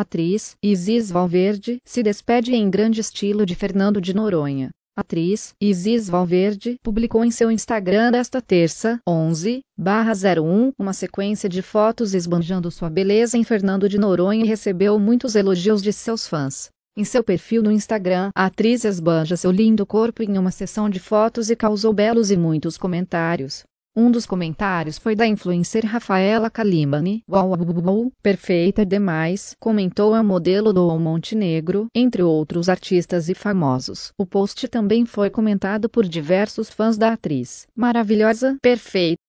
Atriz Isis Valverde se despede em grande estilo de Fernando de Noronha. Atriz Isis Valverde publicou em seu Instagram desta terça, 11/01, uma sequência de fotos esbanjando sua beleza em Fernando de Noronha e recebeu muitos elogios de seus fãs. Em seu perfil no Instagram, a atriz esbanja seu lindo corpo em uma sessão de fotos e causou belos e muitos comentários. Um dos comentários foi da influencer Rafaela Kalimani. Uau, perfeita demais, comentou a modelo do Montenegro, entre outros artistas e famosos. O post também foi comentado por diversos fãs da atriz. Maravilhosa, perfeita.